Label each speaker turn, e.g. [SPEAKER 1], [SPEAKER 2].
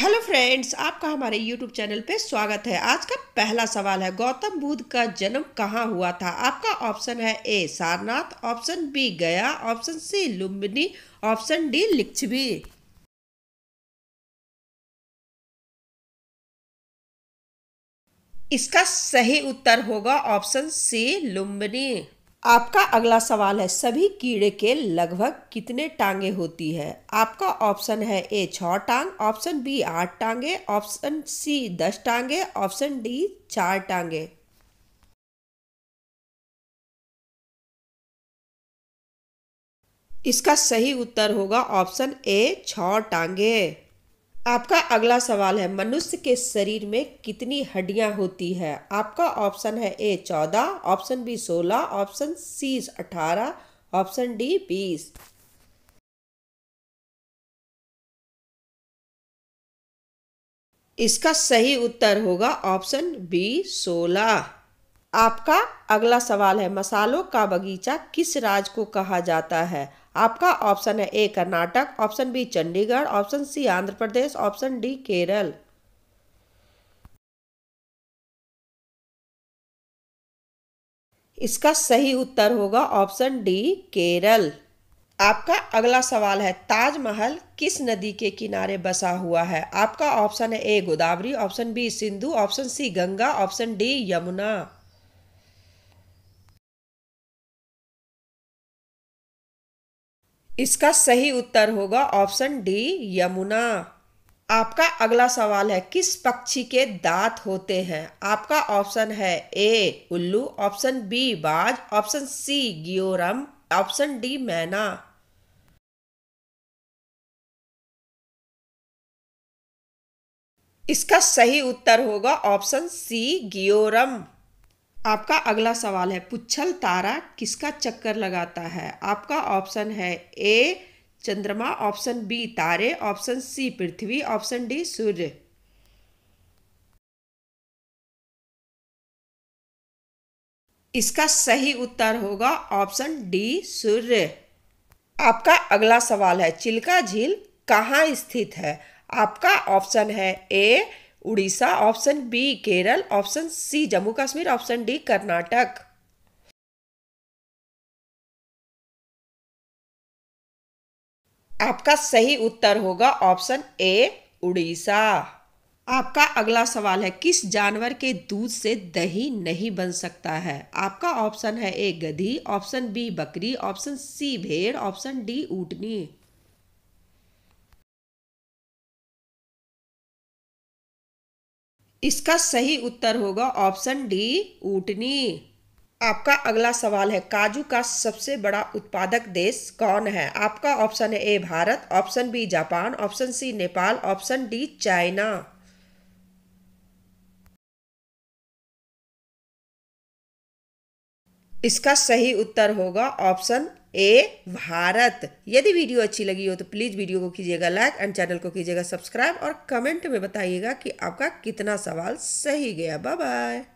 [SPEAKER 1] hello friends आपका हमारे YouTube channel पे स्वागत है आज का पहला सवाल है गौतम बुद्ध का जन्म कहाँ हुआ था आपका ऑप्शन है A Sarnath option B Gaya option C Lumbini option D Lichchhavi
[SPEAKER 2] इसका सही
[SPEAKER 1] उत्तर होगा ऑप्शन सी लुम्बिनी आपका अगला सवाल है सभी कीड़े के लगभग कितने टांगे होती है आपका ऑप्शन है ए छ टांग ऑप्शन बी आठ टांगे ऑप्शन सी दस टांगे ऑप्शन डी चार टांगे इसका सही उत्तर होगा ऑप्शन ए छ टांगे आपका अगला सवाल है मनुष्य के शरीर में कितनी हड्डियां होती है आपका ऑप्शन है ए चौदह ऑप्शन बी सोलह ऑप्शन सी अठारह ऑप्शन
[SPEAKER 2] डी बीस
[SPEAKER 1] इसका सही उत्तर होगा ऑप्शन बी सोलह आपका अगला सवाल है मसालों का बगीचा किस राज को कहा जाता है आपका ऑप्शन है A Karnataka option B Chandigarh option C Andhra Pradesh option D Kerala इसका सही उत्तर होगा ऑप्शन डी केरल आपका अगला सवाल है ताजमहल किस नदी के किनारे बसा हुआ है आपका ऑप्शन है A Godavari option B Sindhu option C Ganga option D Yamuna इसका सही उत्तर होगा ऑप्शन डी यमुना आपका अगला सवाल है किस पक्षी के दांत होते हैं आपका ऑप्शन है ए उल्लू ऑप्शन बी बाज ऑप्शन सी गियोरम ऑप्शन डी मैना इसका सही उत्तर होगा ऑप्शन सी गियोरम आपका अगला सवाल है पुच्छल तारा किसका चक्कर लगाता है आपका ऑप्शन है ए चंद्रमा ऑप्शन बी तारे ऑप्शन सी पृथ्वी ऑप्शन डी सूर्य इसका सही उत्तर होगा ऑप्शन डी सूर्य आपका अगला सवाल है चिल्का झील कहाँ स्थित है आपका ऑप्शन है A Orissa option B Kerala option C Jammu Kashmir option D Karnataka आपका सही उत्तर होगा ऑप्शन ए उड़ीसा आपका अगला सवाल है किस जानवर के दूध से दही नहीं बन सकता है आपका ऑप्शन है ए गधी ऑप्शन बी बकरी ऑप्शन सी भेड़ ऑप्शन डी ऊटनी इसका सही उत्तर होगा ऑप्शन डी ऊटनी आपका अगला सवाल है काजू का सबसे बड़ा उत्पादक देश कौन है आपका ऑप्शन है A Bharat option B Japan option C Nepal option D China इसका सही उत्तर होगा ऑप्शन ए भारत यदि वीडियो अच्छी लगी हो तो प्लीज़ वीडियो को कीजिएगा लाइक एंड चैनल को कीजिएगा सब्सक्राइब और कमेंट में बताइएगा कि आपका कितना सवाल सही गया बाय बाय